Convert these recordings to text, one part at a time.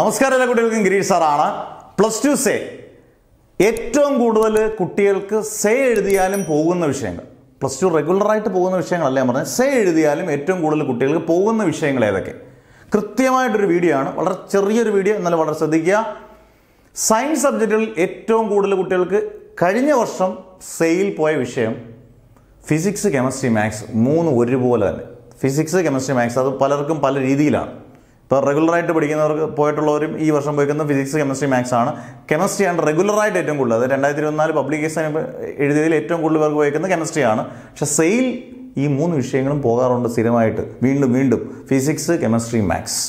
നമസ്കാരം എല്ലാ കുട്ടികൾക്കും ഗിരീഷ് സാറാണ് പ്ലസ് ടു സേ ഏറ്റവും കൂടുതൽ കുട്ടികൾക്ക് സേ എഴുതിയാലും പോകുന്ന വിഷയങ്ങൾ പ്ലസ് ടു റെഗുലറായിട്ട് പോകുന്ന വിഷയങ്ങളല്ലേ ഞാൻ പറഞ്ഞത് സേ എഴുതിയാലും ഏറ്റവും കൂടുതൽ കുട്ടികൾക്ക് പോകുന്ന വിഷയങ്ങൾ ഏതൊക്കെ കൃത്യമായിട്ടൊരു വീഡിയോ ആണ് വളരെ ചെറിയൊരു വീഡിയോ എന്നാലും വളരെ ശ്രദ്ധിക്കുക സയൻസ് സബ്ജക്റ്റിൽ ഏറ്റവും കൂടുതൽ കുട്ടികൾക്ക് കഴിഞ്ഞ വർഷം സെയിൽ പോയ വിഷയം ഫിസിക്സ് കെമിസ്ട്രി മാത്സ് മൂന്ന് ഒരുപോലെ തന്നെ ഫിസിക്സ് കെമിസ്ട്രി മാത്സ് അത് പലർക്കും പല രീതിയിലാണ് ഇപ്പോൾ റെഗുലറായിട്ട് പഠിക്കുന്നവർക്ക് പോയിട്ടുള്ളവരും ഈ വർഷം പോയിക്കുന്നത് ഫിസിക്സ് കെമിസ്ട്രി മാത്സ് ആണ് കെമിസ്ട്രിയാണ് റെഗുലറായിട്ട് ഏറ്റവും കൂടുതൽ അത് രണ്ടായിരത്തി ഇരുപത്തിനാല് പബ്ലിക് എക്സാം എഴുതിയതിൽ ഏറ്റവും കൂടുതൽ പേർക്ക് കെമിസ്ട്രി കെമിസ്ട്രിയാണ് പക്ഷെ സെയിൽ ഈ മൂന്ന് വിഷയങ്ങളും പോകാറുണ്ട് സ്ഥിരമായിട്ട് വീണ്ടും വീണ്ടും ഫിസിക്സ് കെമിസ്ട്രി മാത്സ്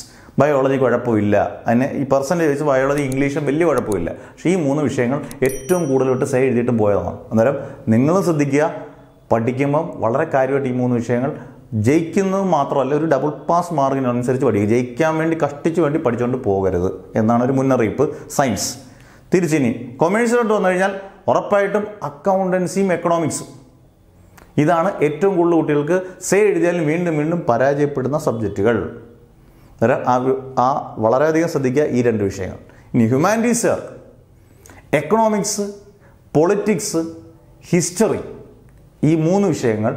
ബയോളജി കുഴപ്പമില്ല അതിന് ഈ പെർസെൻറ്റേജ് വെച്ച് ബയോളജി ഇംഗ്ലീഷും വലിയ കുഴപ്പമില്ല പക്ഷേ ഈ മൂന്ന് വിഷയങ്ങൾ ഏറ്റവും കൂടുതലായിട്ട് സെയിൽ എഴുതിയിട്ടും പോയതാണ് അന്നേരം നിങ്ങളും ശ്രദ്ധിക്കുക പഠിക്കുമ്പം വളരെ കാര്യമായിട്ട് ഈ മൂന്ന് വിഷയങ്ങൾ ജയിക്കുന്നത് മാത്രമല്ല ഒരു ഡബിൾ പാസ് മാർഗിനനുസരിച്ച് പഠിക്കുക ജയിക്കാൻ വേണ്ടി കഷ്ടിച്ചു വേണ്ടി പഠിച്ചുകൊണ്ട് പോകരുത് എന്നാണ് ഒരു മുന്നറിയിപ്പ് സയൻസ് തിരിച്ചിനി കൊമേഴ്സിലോട്ട് വന്നു കഴിഞ്ഞാൽ ഉറപ്പായിട്ടും അക്കൗണ്ടൻസിയും എക്കണോമിക്സും ഇതാണ് ഏറ്റവും കൂടുതൽ കുട്ടികൾക്ക് സേ എഴുതിയാലും വീണ്ടും വീണ്ടും പരാജയപ്പെടുന്ന സബ്ജക്റ്റുകൾ ആ വളരെയധികം ശ്രദ്ധിക്കുക ഈ രണ്ട് വിഷയങ്ങൾ ഇനി ഹ്യൂമാനിറ്റീസ് എക്കണോമിക്സ് പൊളിറ്റിക്സ് ഹിസ്റ്ററി ഈ മൂന്ന് വിഷയങ്ങൾ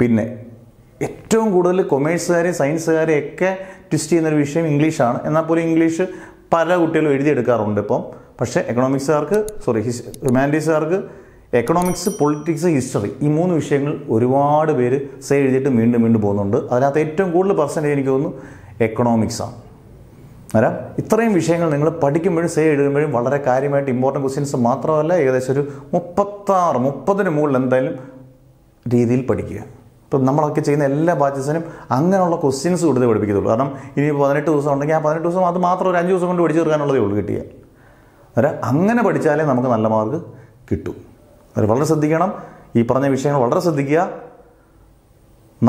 പിന്നെ ഏറ്റവും കൂടുതൽ കൊമേഴ്സുകാരെ സയൻസുകാരെ ഒക്കെ ട്വിസ്റ്റ് ചെയ്യുന്നൊരു വിഷയം ഇംഗ്ലീഷാണ് എന്നാൽ പോലും ഇംഗ്ലീഷ് പല കുട്ടികളും എഴുതിയെടുക്കാറുണ്ട് ഇപ്പം പക്ഷേ എക്കണോമിക്സുകാർക്ക് സോറി ഹിസ് ഹ്യൂമാനിറ്റീസുകാർക്ക് എക്കണോമിക്സ് പൊളിറ്റിക്സ് ഹിസ്റ്ററി ഈ മൂന്ന് വിഷയങ്ങൾ ഒരുപാട് പേര് സേ എഴുതിയിട്ട് വീണ്ടും വീണ്ടും പോകുന്നുണ്ട് അതിനകത്ത് ഏറ്റവും കൂടുതൽ പെർസെൻറ്റേജ് എനിക്ക് തോന്നുന്നു എക്കണോമിക്സാണ് വരാം ഇത്രയും വിഷയങ്ങൾ നിങ്ങൾ പഠിക്കുമ്പോഴും സേ എഴുതുമ്പോഴും വളരെ കാര്യമായിട്ട് ഇമ്പോർട്ടൻറ്റ് ക്വസ്റ്റ്യൻസ് മാത്രമല്ല ഏകദേശം ഒരു മുപ്പത്താറ് മുപ്പതിന് മുകളിൽ എന്തായാലും രീതിയിൽ പഠിക്കുക ഇപ്പം നമ്മളൊക്കെ ചെയ്യുന്ന എല്ലാ ബാച്ചസിനും അങ്ങനെയുള്ള ക്വസ്റ്റ്യൻസ് കൊടുത്ത് പഠിപ്പിക്കത്തുള്ളൂ കാരണം ഇനി പതിനെട്ട് ദിവസം ഉണ്ടെങ്കിൽ ആ പതിനെട്ട് ദിവസം അത് മാത്രം ഒരു അഞ്ച് ദിവസം കൊണ്ട് പഠിച്ചു തീർക്കാനുള്ളതേ ഉള്ളൂ കിട്ടിയ ഒരു അങ്ങനെ പഠിച്ചാലേ നമുക്ക് നല്ല മാർക്ക് കിട്ടും അവർ വളരെ ശ്രദ്ധിക്കണം ഈ പറഞ്ഞ വിഷയങ്ങൾ വളരെ ശ്രദ്ധിക്കുക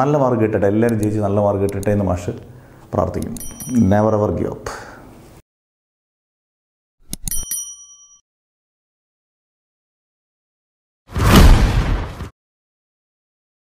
നല്ല മാർക്ക് കിട്ടട്ടെ എല്ലാവരും ജയിച്ച് നല്ല മാർക്ക് കിട്ടട്ടെ എന്ന് മാഷ് പ്രാർത്ഥിക്കുന്നു നെവർ എവർ ഗിവ്